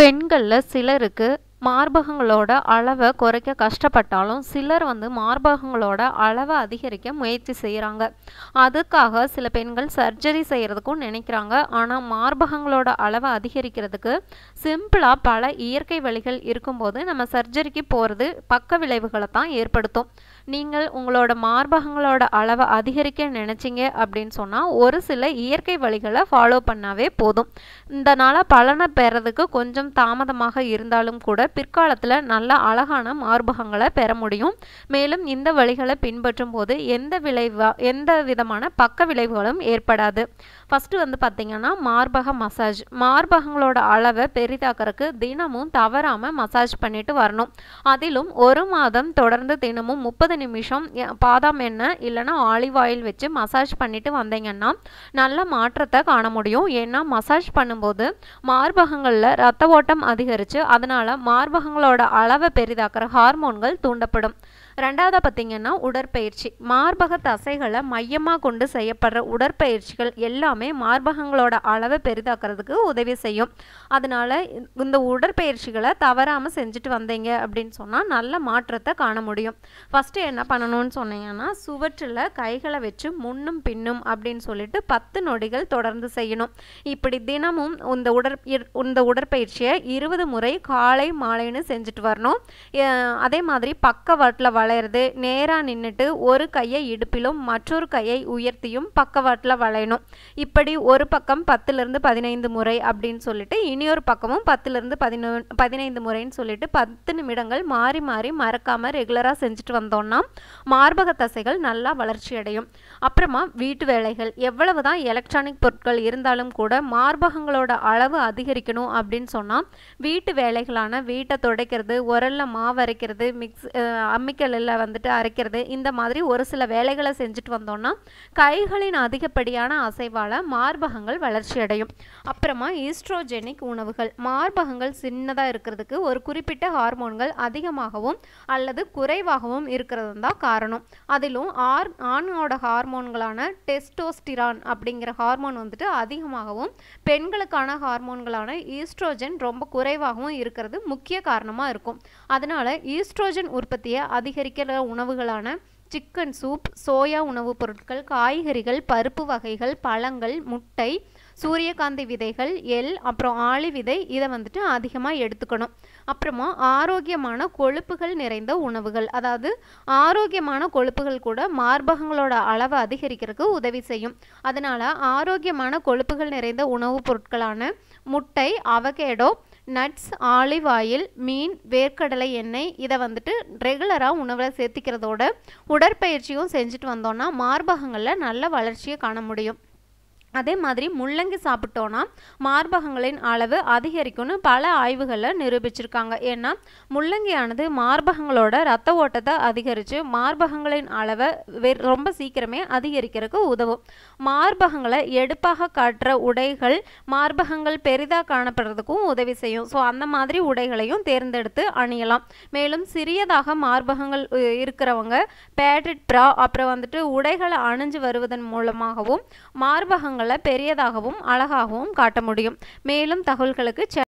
பெண்களில் சிலருக்கு மார்பகங்களோட அளவை குறைக்க கஷ்டப்பட்டாலும் சிலர் வந்து மார்பகங்களோட அளவை அதிகரிக்க முயற்சி செய்கிறாங்க அதுக்காக சில பெண்கள் சர்ஜரி செய்கிறதுக்கும் நினைக்கிறாங்க ஆனால் மார்பகங்களோட அளவை அதிகரிக்கிறதுக்கு சிம்பிளாக பல இயற்கை வழிகள் இருக்கும்போது நம்ம சர்ஜரிக்கு போகிறது பக்க விளைவுகளை தான் ஏற்படுத்தும் நீங்கள் உங்களோட மார்பகங்களோட அளவை அதிகரிக்க நினைச்சிங்க அப்படின்னு சொன்னால் ஒரு சில இயற்கை வழிகளை ஃபாலோ பண்ணாவே போதும் இதனால் பலனை பெறதுக்கு கொஞ்சம் தாமதமாக இருந்தாலும் கூட பிற்காலத்தில் நல்ல அழகான மார்பகங்களை பெற முடியும் மேலும் இந்த வழிகளை பின்பற்றும் போது எந்த விளைவா எந்த விதமான பக்க விளைவுகளும் ஏற்படாது ஃபஸ்ட்டு வந்து பார்த்திங்கன்னா மார்பக மசாஜ் மார்பகங்களோட அளவை பெரிதாக்கிறதுக்கு தினமும் தவறாமல் மசாஜ் பண்ணிட்டு வரணும் அதிலும் ஒரு மாதம் தொடர்ந்து தினமும் முப்பது ரெண்டாவது நிமிஷம் பாதாம் எண்ணெய் இல்லைனா ஆலிவ் ஆயில் வச்சு மசாஜ் பண்ணிவிட்டு வந்தீங்கன்னா நல்ல மாற்றத்தை காண முடியும் ஏன்னா மசாஜ் பண்ணும்போது மார்பகங்களில் ரத்த ஓட்டம் அதிகரித்து அதனால் மார்பகங்களோட அளவை பெரிதாக்குற ஹார்மோன்கள் தூண்டப்படும் ரெண்டாவதாக பார்த்தீங்கன்னா உடற்பயிற்சி மார்பக தசைகளை மையமாக கொண்டு செய்யப்படுற உடற்பயிற்சிகள் எல்லாமே மார்பகங்களோட அளவை பெரிதாக்கிறதுக்கு உதவி செய்யும் அதனால இந்த உடற்பயிற்சிகளை தவறாமல் செஞ்சுட்டு வந்தீங்க அப்படின்னு சொன்னால் நல்ல மாற்றத்தை காண முடியும் ஃபஸ்ட்டு என்ன பண்ணணும்னு சொன்னீங்கன்னா சுவற்றில் கைகளை வச்சு முன்னும் பின்னும் அப்படின்னு சொல்லிட்டு பத்து நொடிகள் தொடர்ந்து செய்யணும் இப்படி தினமும் இந்த உடற் இந்த உடற்பயிற்சியை இருபது முறை காலை மாலைன்னு செஞ்சுட்டு வரணும் அதே மாதிரி பக்கவாட்டில் வ வளையிறது நேராக நின்றுட்டு ஒரு கையை இடுப்பிலும் மற்றொரு கையை உயர்த்தியும் பக்கவாட்டில் வளையணும் இப்படி ஒரு பக்கம் பத்துலேருந்து பதினைந்து முறை அப்படின்னு சொல்லிட்டு இனியொரு பக்கமும் பத்துலேருந்து பதினொன்று பதினைந்து முறைன்னு சொல்லிட்டு பத்து நிமிடங்கள் மாறி மாறி மறக்காமல் ரெகுலராக செஞ்சுட்டு வந்தோம்னா மார்பக தசைகள் நல்லா வளர்ச்சி அடையும் அப்புறமா வீட்டு வேலைகள் எவ்வளவு தான் எலக்ட்ரானிக் பொருட்கள் இருந்தாலும் கூட மார்பகங்களோட அளவு அதிகரிக்கணும் அப்படின்னு சொன்னால் வீட்டு வேலைகளான வீட்டை துடைக்கிறது உரலில் மாவு அரைக்கிறது மிக்ஸ் அம்மிக்கல் மிஷின்களில் வந்துட்டு அரைக்கிறது இந்த மாதிரி ஒரு சில வேலைகளை செஞ்சுட்டு வந்தோம்னா கைகளின் அதிகப்படியான அசைவால் மார்பகங்கள் வளர்ச்சி அடையும் அப்புறமா ஈஸ்ட்ரோஜெனிக் உணவுகள் மார்பகங்கள் சின்னதாக இருக்கிறதுக்கு ஒரு குறிப்பிட்ட ஹார்மோன்கள் அதிகமாகவும் அல்லது குறைவாகவும் இருக்கிறது தான் காரணம் அதிலும் ஆர் ஆணோட ஹார்மோன்களான டெஸ்டோஸ்டிரான் அப்படிங்கிற ஹார்மோன் வந்துட்டு அதிகமாகவும் பெண்களுக்கான ஹார்மோன்களான ஈஸ்ட்ரோஜன் ரொம்ப குறைவாகவும் இருக்கிறது முக்கிய காரணமாக இருக்கும் அதனால் ஈஸ்ட்ரோஜன் உற்பத்தியை அதிகரி அதிகரிக்கிற உணவுகளான சிக்கன் சூப் சோயா உணவுப் பொருட்கள் காய்கறிகள் பருப்பு வகைகள் பழங்கள் முட்டை சூரியகாந்தி விதைகள் எல் அப்புறம் ஆளி விதை இதை வந்துட்டு அதிகமாக எடுத்துக்கணும் அப்புறமா ஆரோக்கியமான கொழுப்புகள் நிறைந்த உணவுகள் அதாவது ஆரோக்கியமான கொழுப்புகள் கூட மார்பகங்களோட அளவை அதிகரிக்கிறதுக்கு உதவி செய்யும் அதனால் ஆரோக்கியமான கொழுப்புகள் நிறைந்த உணவுப் பொருட்களான முட்டை அவகேடோ நட்ஸ் ஆலிவ் ஆயில் மீன் வேர்க்கடலை எண்ணெய் இதை வந்துட்டு ரெகுலராக உணவில் சேர்த்திக்கிறதோட உடற்பயிற்சியும் செஞ்சுட்டு வந்தோன்னா மார்பகங்களில் நல்ல வளர்ச்சியை காண முடியும் அதே மாதிரி முள்ளங்கி சாப்பிட்டோன்னா மார்பகங்களின் அளவு அதிகரிக்கும்னு பல ஆய்வுகளில் நிரூபிச்சிருக்காங்க ஏன்னா முள்ளங்கியானது மார்பகங்களோட ரத்த ஓட்டத்தை அதிகரித்து மார்பகங்களின் அளவை ரொம்ப சீக்கிரமே அதிகரிக்கிறதுக்கு உதவும் மார்பகங்களை எடுப்பாக காட்டுற உடைகள் மார்பகங்கள் பெரிதாக காணப்படுறதுக்கும் உதவி செய்யும் ஸோ அந்த மாதிரி உடைகளையும் தேர்ந்தெடுத்து அணியலாம் மேலும் சிறியதாக மார்பகங்கள் இருக்கிறவங்க பேட்ரிட் ப்ரா அப்புறம் வந்துட்டு உடைகளை அணிஞ்சு வருவதன் மூலமாகவும் மார்பகங்கள் பெரியதாகவும் அழகாகவும் காட்ட முடியும் மேலும் தகவல்களுக்கு